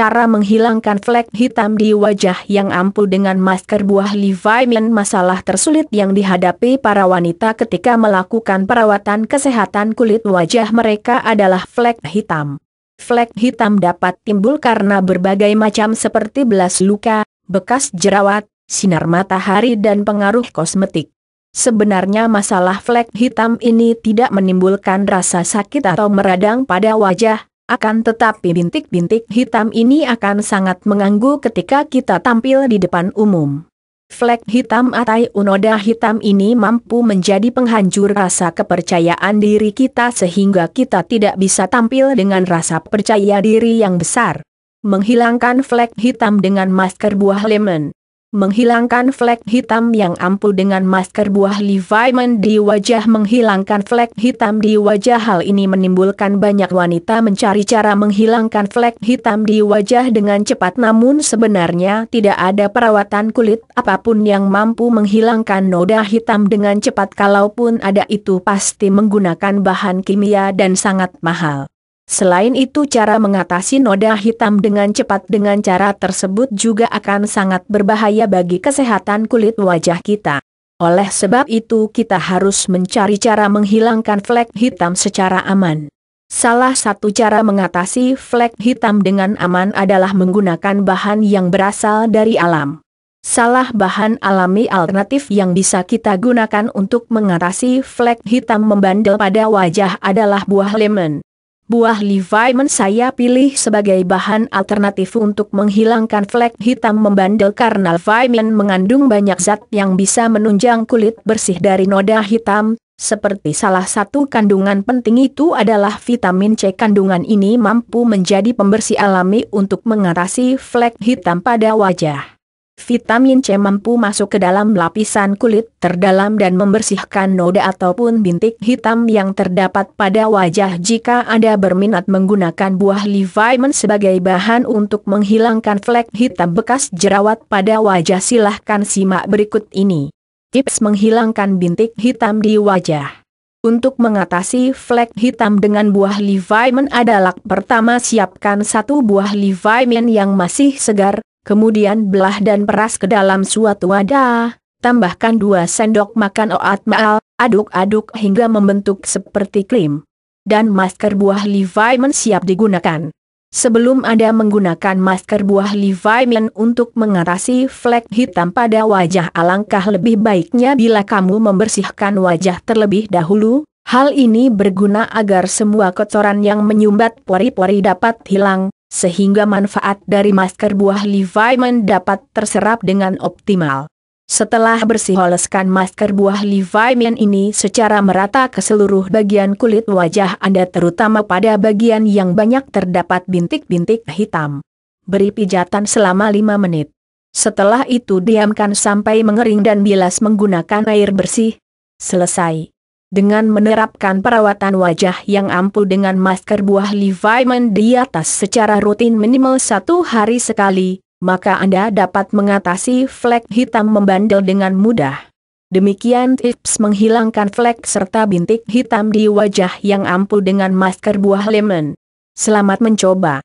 cara menghilangkan flek hitam di wajah yang ampuh dengan masker buah Levi Leviman masalah tersulit yang dihadapi para wanita ketika melakukan perawatan kesehatan kulit wajah mereka adalah flek hitam. Flek hitam dapat timbul karena berbagai macam seperti belas luka, bekas jerawat, sinar matahari dan pengaruh kosmetik. Sebenarnya masalah flek hitam ini tidak menimbulkan rasa sakit atau meradang pada wajah, akan tetapi bintik-bintik hitam ini akan sangat mengganggu ketika kita tampil di depan umum. Flek hitam atau unoda hitam ini mampu menjadi penghancur rasa kepercayaan diri kita sehingga kita tidak bisa tampil dengan rasa percaya diri yang besar. Menghilangkan flek hitam dengan masker buah lemon menghilangkan flek hitam yang ampuh dengan masker buah Leviman di wajah menghilangkan flek hitam di wajah hal ini menimbulkan banyak wanita mencari cara menghilangkan flek hitam di wajah dengan cepat namun sebenarnya tidak ada perawatan kulit apapun yang mampu menghilangkan noda hitam dengan cepat kalaupun ada itu pasti menggunakan bahan kimia dan sangat mahal. Selain itu cara mengatasi noda hitam dengan cepat dengan cara tersebut juga akan sangat berbahaya bagi kesehatan kulit wajah kita. Oleh sebab itu kita harus mencari cara menghilangkan flek hitam secara aman. Salah satu cara mengatasi flek hitam dengan aman adalah menggunakan bahan yang berasal dari alam. Salah bahan alami alternatif yang bisa kita gunakan untuk mengatasi flek hitam membandel pada wajah adalah buah lemon buah Leviman saya pilih sebagai bahan alternatif untuk menghilangkan flek hitam membandel karena Leviman mengandung banyak zat yang bisa menunjang kulit bersih dari noda hitam, seperti salah satu kandungan penting itu adalah vitamin C. Kandungan ini mampu menjadi pembersih alami untuk mengatasi flek hitam pada wajah. Vitamin C mampu masuk ke dalam lapisan kulit terdalam dan membersihkan noda ataupun bintik hitam yang terdapat pada wajah jika Anda berminat menggunakan buah livimen sebagai bahan untuk menghilangkan flek hitam bekas jerawat pada wajah silahkan simak berikut ini. Tips menghilangkan bintik hitam di wajah untuk mengatasi flek hitam dengan buah livimen adalah pertama siapkan satu buah livimen yang masih segar, kemudian belah dan peras ke dalam suatu wadah, tambahkan dua sendok makan oat maal, aduk-aduk hingga membentuk seperti krim. Dan masker buah Leviman siap digunakan. Sebelum Anda menggunakan masker buah Leviman untuk mengatasi flek hitam pada wajah alangkah lebih baiknya bila kamu membersihkan wajah terlebih dahulu, hal ini berguna agar semua kotoran yang menyumbat pori-pori dapat hilang, sehingga manfaat dari masker buah Leviman dapat terserap dengan optimal. Setelah bersih oleskan masker buah Leviman ini secara merata ke seluruh bagian kulit wajah Anda terutama pada bagian yang banyak terdapat bintik-bintik hitam. Beri pijatan selama 5 menit. Setelah itu diamkan sampai mengering dan bilas menggunakan air bersih. Selesai. Dengan menerapkan perawatan wajah yang ampuh dengan masker buah Leviman di atas secara rutin minimal satu hari sekali, maka Anda dapat mengatasi flek hitam membandel dengan mudah. Demikian tips menghilangkan flek serta bintik hitam di wajah yang ampuh dengan masker buah lemon. Selamat mencoba.